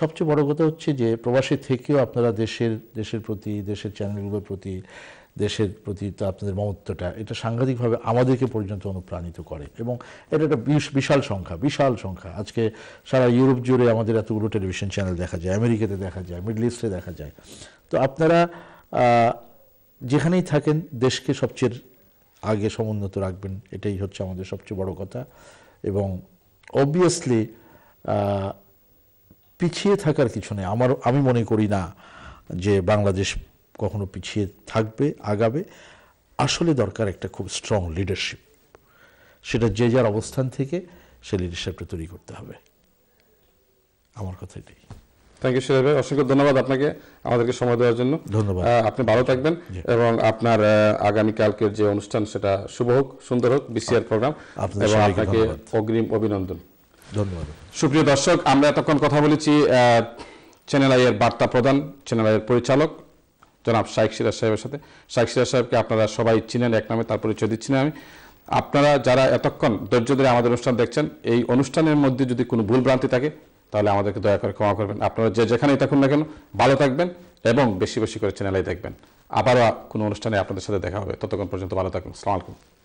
সবচেয়ে বড় কথা হচ্ছে যে প্রবাসী থেকেও আপনারা দেশের দেশের প্রতি দেশের চ্যানেলগুলোর প্রতি দেশের প্রতি তো আপনাদের মমত্বটা এটা সাংঘাতিকভাবে আমাদেরকে পর্যন্ত অনুপ্রাণিত করে এবং এটা একটা বিশাল সংখ্যা বিশাল সংখ্যা আজকে সারা ইউরোপ জুড়ে আমাদের এতগুলো টেলিভিশন চ্যানেল দেখা যায় আমেরিকাতে দেখা যায় মিডল ইস্টে দেখা যায় তো আপনারা যেখানেই থাকেন দেশকে সবচেয়ে আগে সমুন্নত রাখবেন এটাই হচ্ছে আমাদের সবচেয়ে বড় কথা এবং অবভিয়াসলি পিছিয়ে থাকার কিছু নেই আমার আমি মনে করি না যে বাংলাদেশ কখনো পিছিয়ে থাকবে আগাবে আসলে দরকার একটা খুব স্ট্রং লিডারশিপ সেটা যে যার অবস্থান থেকে সে লিডারশিপটা তৈরি করতে হবে আমার কথা এটাই থ্যাংক ইউ সিরাজ ভাই অসংখ্য ধন্যবাদ আপনাকে আমাদেরকে সময় দেওয়ার জন্য ধন্যবাদ আপনি ভালো থাকবেন এবং আপনার আগামীকালকের যে অনুষ্ঠান সেটা শুভ হোক সুন্দর হোক বিসিআর প্রোগ্রাম এবং আপনাকে অগ্রিম অভিনন্দন ধন্যবাদ সুপ্রিয় দর্শক আমরা এতক্ষণ কথা বলেছি চ্যানেল আইয়ের বার্তা প্রদান চ্যানেল আইয়ের পরিচালক জনাব শাইক সিরাজ সাহেবের সাথে শাইক সিরাজ সাহেবকে আপনারা সবাই চিনেন এক নামে তার পরিচয় দিচ্ছি আমি আপনারা যারা এতক্ষণ ধৈর্য ধরে আমাদের অনুষ্ঠান দেখছেন এই অনুষ্ঠানের মধ্যে যদি কোনো ভুল ভ্রান্তি থাকে তাহলে আমাদেরকে দয়া করে ক্ষমা করবেন আপনারা যে যেখানেই থাকুন না কেন ভালো থাকবেন এবং বেশি বেশি করে চ্যানেলে দেখবেন আবারও কোনো অনুষ্ঠানে আপনাদের সাথে দেখা হবে ততক্ষণ পর্যন্ত ভালো থাকুন আলাইকুম